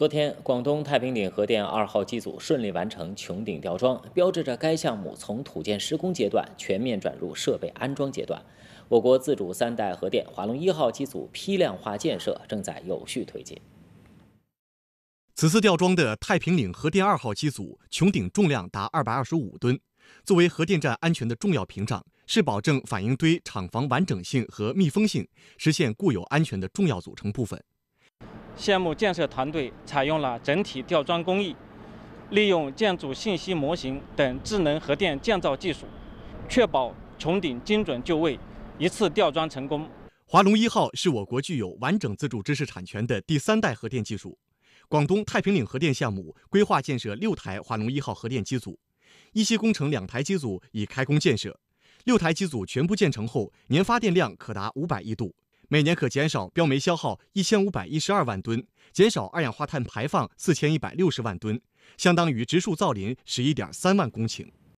昨天，广东太平岭核电二号机组顺利完成穹顶吊装，标志着该项目从土建施工阶段全面转入设备安装阶段。我国自主三代核电华龙一号机组批量化建设正在有序推进。此次吊装的太平岭核电二号机组穹顶重量达二百二十五吨，作为核电站安全的重要屏障，是保证反应堆厂房完整性和密封性、实现固有安全的重要组成部分。项目建设团队采用了整体吊装工艺，利用建筑信息模型等智能核电建造技术，确保穹顶精准就位，一次吊装成功。华龙一号是我国具有完整自主知识产权的第三代核电技术。广东太平岭核电项目规划建设六台华龙一号核电机组，一期工程两台机组已开工建设，六台机组全部建成后，年发电量可达五百亿度。每年可减少标煤消耗一千五百一十二万吨，减少二氧化碳排放四千一百六十万吨，相当于植树造林十一点三万公顷。